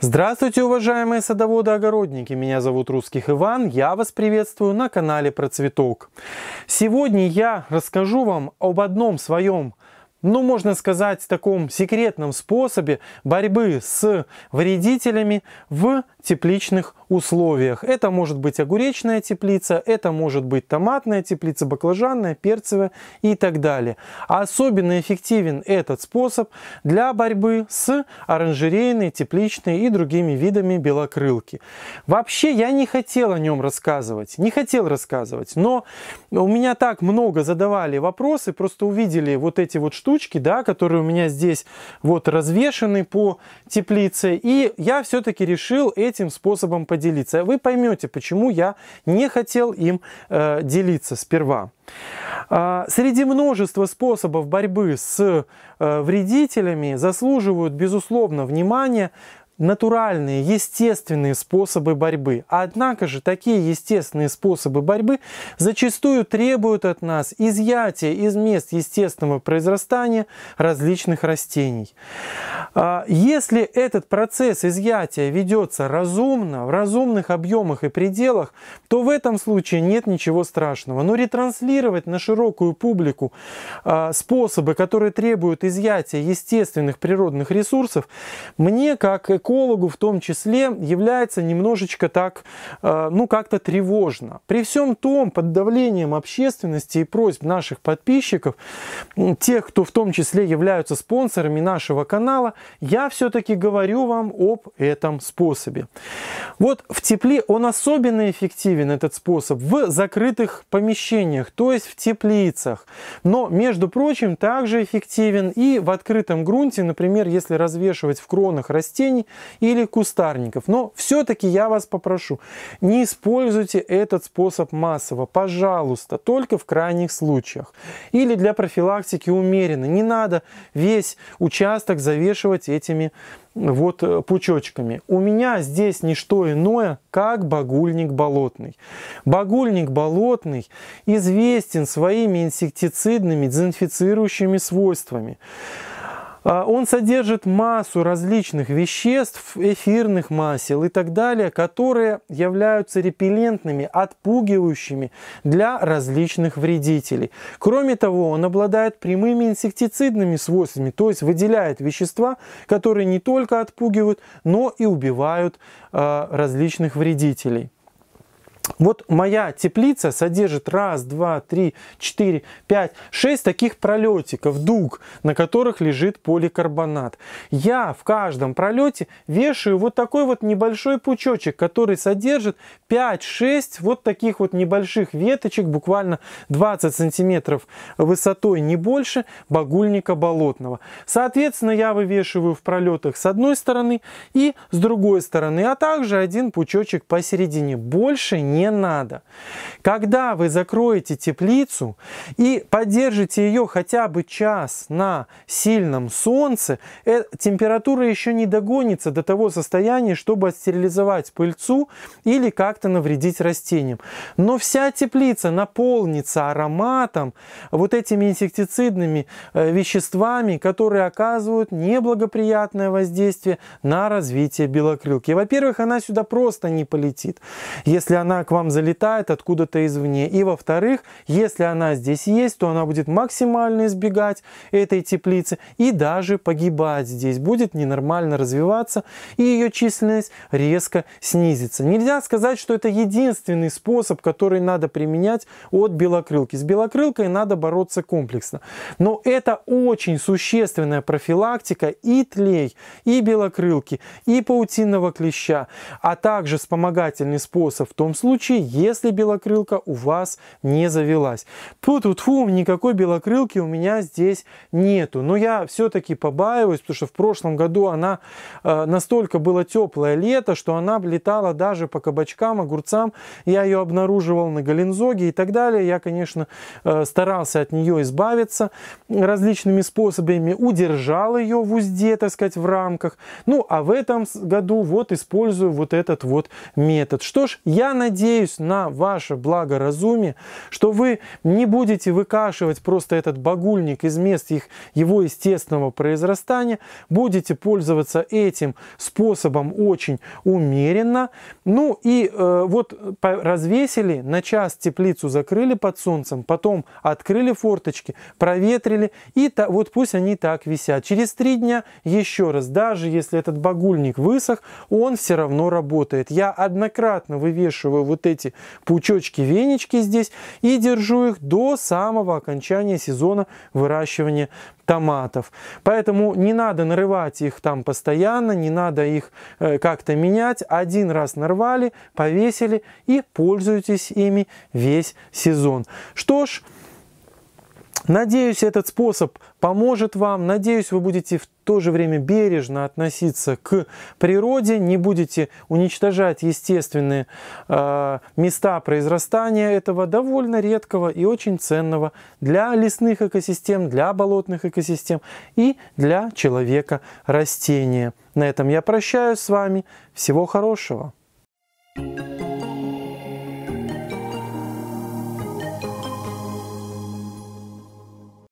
Здравствуйте, уважаемые садоводы-огородники! Меня зовут Русских Иван, я вас приветствую на канале Процветок. Сегодня я расскажу вам об одном своем ну, можно сказать, таком секретном способе борьбы с вредителями в тепличных условиях. Это может быть огуречная теплица, это может быть томатная теплица, баклажанная, перцевая и так далее. А особенно эффективен этот способ для борьбы с оранжерейной, тепличной и другими видами белокрылки. Вообще я не хотел о нем рассказывать, не хотел рассказывать, но у меня так много задавали вопросы, просто увидели вот эти вот штуки, штучки, да, которые у меня здесь вот развешены по теплице. И я все-таки решил этим способом поделиться. Вы поймете, почему я не хотел им э, делиться сперва. А, среди множества способов борьбы с э, вредителями заслуживают, безусловно, внимания натуральные, естественные способы борьбы. Однако же такие естественные способы борьбы зачастую требуют от нас изъятия из мест естественного произрастания различных растений. А если этот процесс изъятия ведется разумно, в разумных объемах и пределах, то в этом случае нет ничего страшного. Но ретранслировать на широкую публику а, способы, которые требуют изъятия естественных природных ресурсов, мне как психологу в том числе, является немножечко так, э, ну как-то тревожно. При всем том, под давлением общественности и просьб наших подписчиков, тех, кто в том числе являются спонсорами нашего канала, я все-таки говорю вам об этом способе. Вот в тепле он особенно эффективен, этот способ, в закрытых помещениях, то есть в теплицах. Но, между прочим, также эффективен и в открытом грунте, например, если развешивать в кронах растений, или кустарников. Но все-таки я вас попрошу, не используйте этот способ массово, пожалуйста, только в крайних случаях. Или для профилактики умеренно. Не надо весь участок завешивать этими э, вот э, пучочками. У меня здесь не что иное, как багульник болотный. Багульник болотный известен своими инсектицидными дезинфицирующими свойствами. А, он содержит массу различных веществ, эфирных масел и так далее, которые являются репеллентными, отпугивающими для различных вредителей. Кроме того, он обладает прямыми инсектицидными свойствами, то есть выделяет вещества, которые не только отпугивают, но и убивают а, различных вредителей. Вот моя теплица содержит раз, два, три, четыре, пять, шесть таких пролетиков, дуг, на которых лежит поликарбонат. Я в каждом пролете вешаю вот такой вот небольшой пучочек, который содержит 5-6 вот таких вот небольших веточек, буквально 20 сантиметров высотой, не больше, багульника болотного. Соответственно, я вывешиваю в пролетах с одной стороны и с другой стороны, а также один пучочек посередине. Больше не не надо. Когда вы закроете теплицу и поддержите ее хотя бы час на сильном солнце, э, температура еще не догонится до того состояния, чтобы стерилизовать пыльцу или как-то навредить растениям. Но вся теплица наполнится ароматом, вот этими инсектицидными э, веществами, которые оказывают неблагоприятное воздействие на развитие белокрылки. Во-первых, она сюда просто не полетит. Если она к вам залетает откуда-то извне. И во-вторых, если она здесь есть, то она будет максимально избегать этой теплицы и даже погибать здесь, будет ненормально развиваться и ее численность резко снизится. Нельзя сказать, что это единственный способ, который надо применять от белокрылки. С белокрылкой надо бороться комплексно. Но это очень существенная профилактика и тлей, и белокрылки, и паутинного клеща, а также вспомогательный способ в том случае, случае, если белокрылка у вас не завелась. Тут вот фу, никакой белокрылки у меня здесь нету. Но я все-таки побаиваюсь, потому что в прошлом году она э, настолько было теплое лето, что она летала даже по кабачкам, огурцам. Я ее обнаруживал на галензоге и так далее. Я, конечно, э, старался от нее избавиться различными способами. Удержал ее в узде, так сказать, в рамках. Ну, а в этом году вот использую вот этот вот метод. Что ж, я надеюсь, надеюсь на ваше благоразумие, что вы не будете выкашивать просто этот багульник из мест их, его естественного произрастания, будете пользоваться этим способом очень умеренно. Ну и э, вот развесили, на час теплицу закрыли под солнцем, потом открыли форточки, проветрили, и та, вот пусть они так висят. Через три дня еще раз, даже если этот багульник высох, он все равно работает. Я однократно вывешиваю вот эти пучочки, венечки здесь и держу их до самого окончания сезона выращивания томатов. Поэтому не надо нарывать их там постоянно, не надо их э, как-то менять. Один раз нарвали, повесили и пользуйтесь ими весь сезон. Что ж, Надеюсь, этот способ поможет вам. Надеюсь, вы будете в то же время бережно относиться к природе, не будете уничтожать естественные э, места произрастания этого довольно редкого и очень ценного для лесных экосистем, для болотных экосистем и для человека растения. На этом я прощаюсь с вами. Всего хорошего! thank you